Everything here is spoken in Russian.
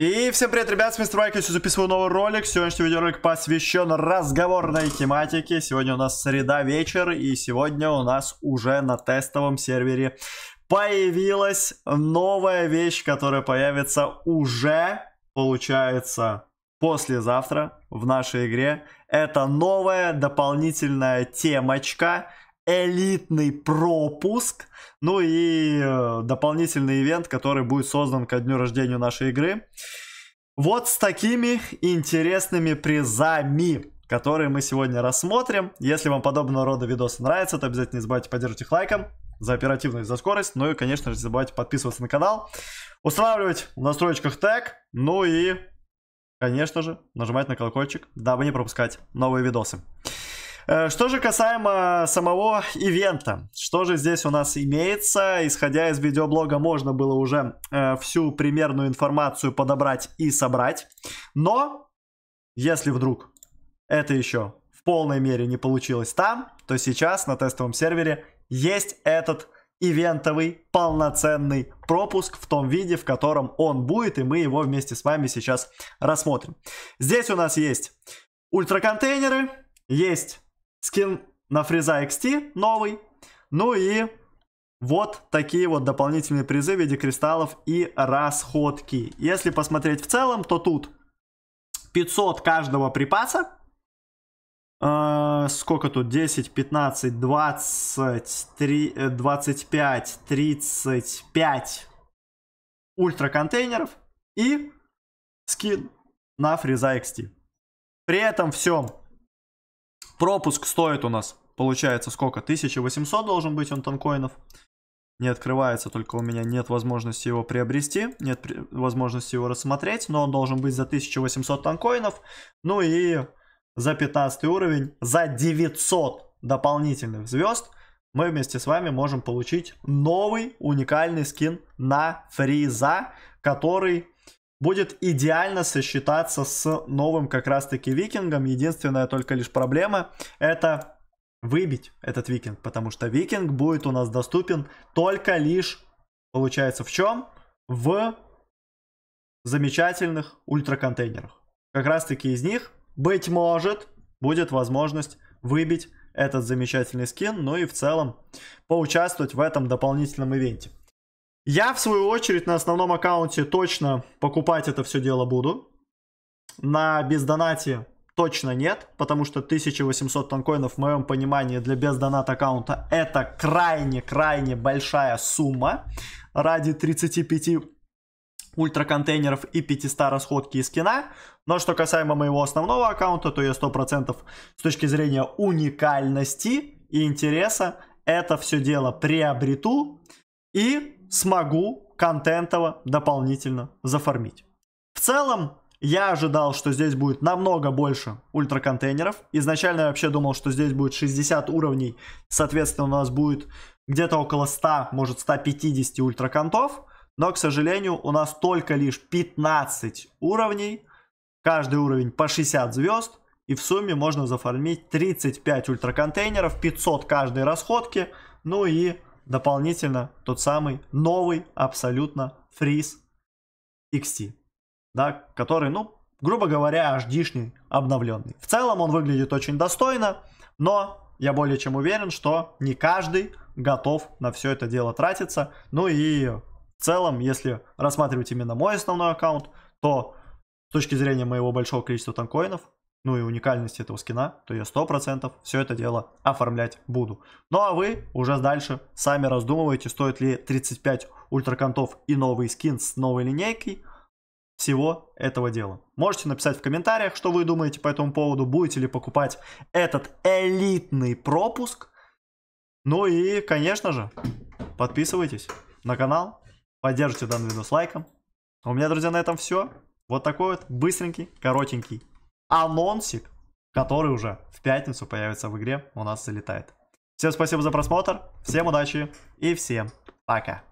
И всем привет, ребят, с Мистер Майк, я записываю новый ролик. Сегодняшний видеоролик посвящен разговорной тематике. Сегодня у нас среда вечер, и сегодня у нас уже на тестовом сервере появилась новая вещь, которая появится уже, получается, послезавтра в нашей игре. Это новая дополнительная темочка, элитный пропуск, ну и э, дополнительный ивент, который будет создан ко дню рождения нашей игры. Вот с такими интересными призами, которые мы сегодня рассмотрим. Если вам подобного рода видосы нравятся, то обязательно не забывайте поддержать их лайком за оперативность, за скорость. Ну и, конечно же, не забывайте подписываться на канал, устанавливать в настройках тег, ну и, конечно же, нажимать на колокольчик, дабы не пропускать новые видосы. Э, что же касаемо самого ивента, что же здесь у нас имеется? Исходя из видеоблога, можно было уже э, всю примерную информацию подобрать и собрать. Но, если вдруг это еще в полной мере не получилось там, то сейчас на тестовом сервере есть этот ивентовый полноценный пропуск в том виде, в котором он будет, и мы его вместе с вами сейчас рассмотрим. Здесь у нас есть ультраконтейнеры, есть скин на фреза XT новый. Ну и вот такие вот дополнительные призы в виде кристаллов и расходки. Если посмотреть в целом, то тут 500 каждого припаса. Э, сколько тут? 10, 15, 20, 3, 25, 35 ультра контейнеров и скин на фреза XT. При этом всем Пропуск стоит у нас, получается, сколько? 1800 должен быть он танкоинов. Не открывается, только у меня нет возможности его приобрести, нет при... возможности его рассмотреть, но он должен быть за 1800 танкоинов. Ну и за 15 уровень, за 900 дополнительных звезд мы вместе с вами можем получить новый уникальный скин на Фриза, который будет идеально сосчитаться с новым как раз-таки викингом. Единственная только лишь проблема это выбить этот викинг, потому что викинг будет у нас доступен только лишь, получается, в чем? В замечательных ультраконтейнерах. Как раз-таки из них, быть может, будет возможность выбить этот замечательный скин, ну и в целом поучаствовать в этом дополнительном ивенте. Я, в свою очередь, на основном аккаунте точно покупать это все дело буду. На бездонате точно нет, потому что 1800 танкоинов, в моем понимании, для бездонат аккаунта это крайне-крайне большая сумма ради 35 ультраконтейнеров и 500 расходки из скина. Но что касаемо моего основного аккаунта, то я 100% с точки зрения уникальности и интереса это все дело приобрету. И смогу контентово дополнительно зафармить. В целом, я ожидал, что здесь будет намного больше ультраконтейнеров. Изначально я вообще думал, что здесь будет 60 уровней. Соответственно, у нас будет где-то около 100, может 150 ультраконтов. Но, к сожалению, у нас только лишь 15 уровней. Каждый уровень по 60 звезд. И в сумме можно зафармить 35 ультраконтейнеров, 500 каждой расходки. Ну и дополнительно тот самый новый абсолютно фриз XT, да, который, ну, грубо говоря, HD-шный, обновленный. В целом он выглядит очень достойно, но я более чем уверен, что не каждый готов на все это дело тратиться. Ну и в целом, если рассматривать именно мой основной аккаунт, то с точки зрения моего большого количества танкоинов, ну и уникальность этого скина, то я сто процентов все это дело оформлять буду. Ну а вы уже дальше сами раздумываете, стоит ли 35 ультракантов и новый скин с новой линейкой всего этого дела. Можете написать в комментариях, что вы думаете по этому поводу, будете ли покупать этот элитный пропуск. Ну и, конечно же, подписывайтесь на канал, поддержите данный видос лайком. А у меня, друзья, на этом все. Вот такой вот быстренький, коротенький анонсик, который уже в пятницу появится в игре, у нас залетает. Всем спасибо за просмотр, всем удачи и всем пока.